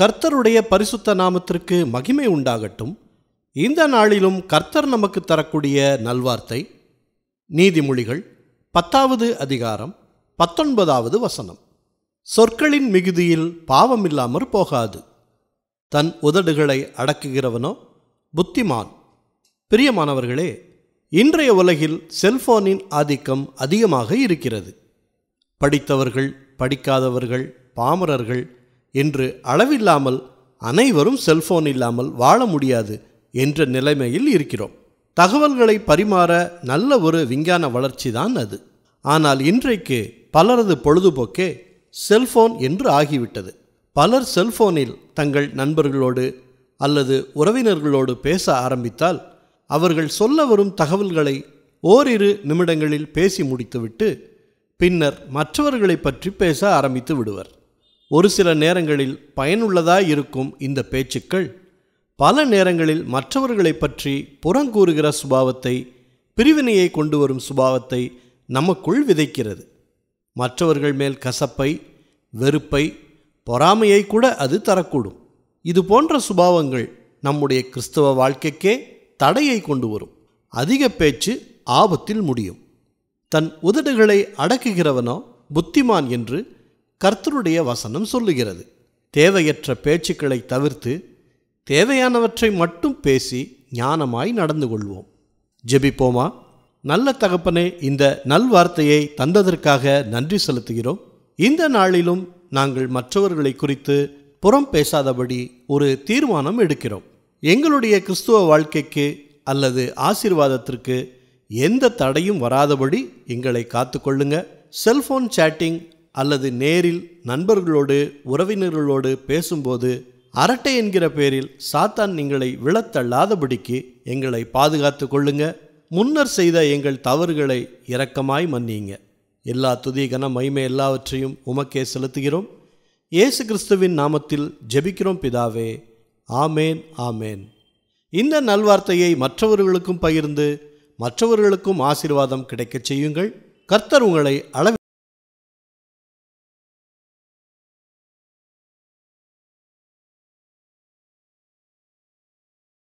கர்த்தருடைய பரிசுத்த நாமத்திற்கு மகிமை உண்டாகட்டும் இந்த நாளிலும் கர்த்தர் நமக்கு தரக்கூடிய நல்வார்த்தை நீதிமொழிகள் பத்தாவது அதிகாரம் பத்தொன்பதாவது வசனம் சொற்களின் மிகுதியில் பாவமில்லாமற் போகாது தன் உதடுகளை அடக்குகிறவனோ புத்திமான் பிரியமானவர்களே இன்றைய உலகில் செல்போனின் ஆதிக்கம் அதிகமாக இருக்கிறது படித்தவர்கள் படிக்காதவர்கள் பாமரர்கள் இன்று அளவில்லாமல் அனைவரும் செல்போன் இல்லாமல் வாழ முடியாது என்ற நிலைமையில் இருக்கிறோம் தகவல்களை பரிமாற நல்ல ஒரு விஞ்ஞான வளர்ச்சி தான் அது ஆனால் இன்றைக்கு பலரது பொழுதுபோக்கே செல்போன் என்று ஆகிவிட்டது பலர் செல்போனில் தங்கள் நண்பர்களோடு அல்லது உறவினர்களோடு பேச ஆரம்பித்தால் அவர்கள் சொல்ல வரும் தகவல்களை ஓரிரு நிமிடங்களில் பேசி முடித்துவிட்டு பின்னர் மற்றவர்களை பற்றி பேச ஆரம்பித்து விடுவர் ஒரு சில நேரங்களில் பயனுள்ளதாய் இருக்கும் இந்த பேச்சுக்கள் பல நேரங்களில் மற்றவர்களை பற்றி புறங்கூறுகிற சுபாவத்தை பிரிவினையை கொண்டு வரும் சுபாவத்தை நமக்குள் விதைக்கிறது மற்றவர்கள் மேல் கசப்பை வெறுப்பை பொறாமையை கூட அது தரக்கூடும் இது போன்ற சுபாவங்கள் நம்முடைய கிறிஸ்தவ வாழ்க்கைக்கே தடையை கொண்டு வரும் அதிக பேச்சு ஆபத்தில் முடியும் தன் உதடுகளை அடக்குகிறவனோ புத்திமான் என்று கர்த்தருடைய வசனம் சொல்லுகிறது தேவையற்ற பேச்சுக்களை தவிர்த்து தேவையானவற்றை மட்டும் பேசி ஞானமாய் நடந்து கொள்வோம் ஜெபிப்போமா நல்ல தகப்பனே இந்த நல்வார்த்தையை தந்ததற்காக நன்றி செலுத்துகிறோம் இந்த நாளிலும் நாங்கள் மற்றவர்களை குறித்து புறம் பேசாதபடி ஒரு தீர்மானம் எடுக்கிறோம் எங்களுடைய கிறிஸ்துவ வாழ்க்கைக்கு அல்லது ஆசீர்வாதத்திற்கு எந்த தடையும் வராதபடி எங்களை காத்துக்கொள்ளுங்க செல்ஃபோன் சேட்டிங் அல்லது நேரில் நண்பர்களோடு உறவினர்களோடு பேசும்போது அரட்டை என்கிற பேரில் சாத்தான் நீங்களை விழத்தள்ளாதபடிக்கு எங்களை பாதுகாத்து கொள்ளுங்க முன்னர் செய்த எங்கள் தவறுகளை இரக்கமாய் மன்னியுங்க எல்லா துதி கன மைமை எல்லாவற்றையும் உமக்கே செலுத்துகிறோம் இயேசு கிறிஸ்துவின் நாமத்தில் ஜெபிக்கிறோம் பிதாவே ஆமேன் ஆமேன் இந்த நல்வார்த்தையை மற்றவர்களுக்கும் பகிர்ந்து மற்றவர்களுக்கும் ஆசீர்வாதம் கிடைக்கச் செய்யுங்கள் கர்த்தர் உங்களை அளவில்